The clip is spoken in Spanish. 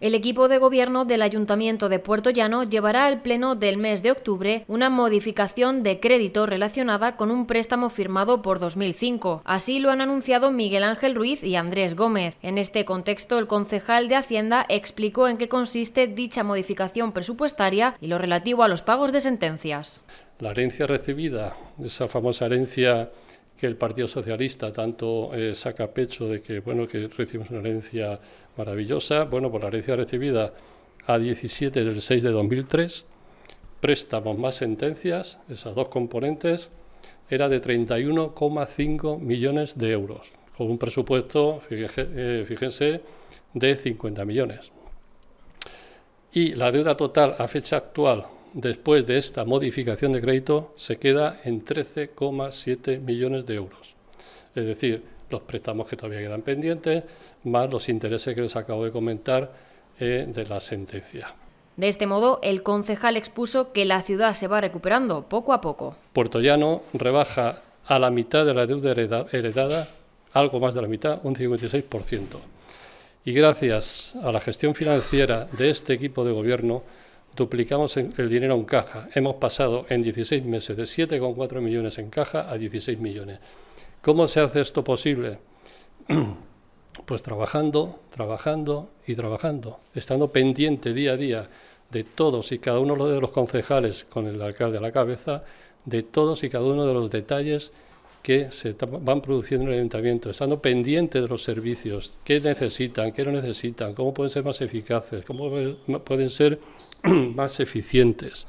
El equipo de gobierno del Ayuntamiento de Puerto Llano llevará al Pleno del mes de octubre una modificación de crédito relacionada con un préstamo firmado por 2005. Así lo han anunciado Miguel Ángel Ruiz y Andrés Gómez. En este contexto, el concejal de Hacienda explicó en qué consiste dicha modificación presupuestaria y lo relativo a los pagos de sentencias. La herencia recibida, esa famosa herencia que el Partido Socialista tanto eh, saca pecho de que, bueno, que recibimos una herencia maravillosa. Bueno, por pues la herencia recibida a 17 del 6 de 2003, préstamos más sentencias, esas dos componentes, era de 31,5 millones de euros, con un presupuesto, eh, fíjense de 50 millones. Y la deuda total a fecha actual después de esta modificación de crédito, se queda en 13,7 millones de euros. Es decir, los préstamos que todavía quedan pendientes, más los intereses que les acabo de comentar eh, de la sentencia. De este modo, el concejal expuso que la ciudad se va recuperando poco a poco. Puerto Llano rebaja a la mitad de la deuda heredada, algo más de la mitad, un 56%. Y gracias a la gestión financiera de este equipo de gobierno, duplicamos el dinero en caja. Hemos pasado en 16 meses de 7,4 millones en caja a 16 millones. ¿Cómo se hace esto posible? Pues trabajando, trabajando y trabajando, estando pendiente día a día de todos y cada uno de los concejales con el alcalde a la cabeza, de todos y cada uno de los detalles que se van produciendo en el ayuntamiento, estando pendiente de los servicios, qué necesitan, qué no necesitan, cómo pueden ser más eficaces, cómo pueden ser más eficientes.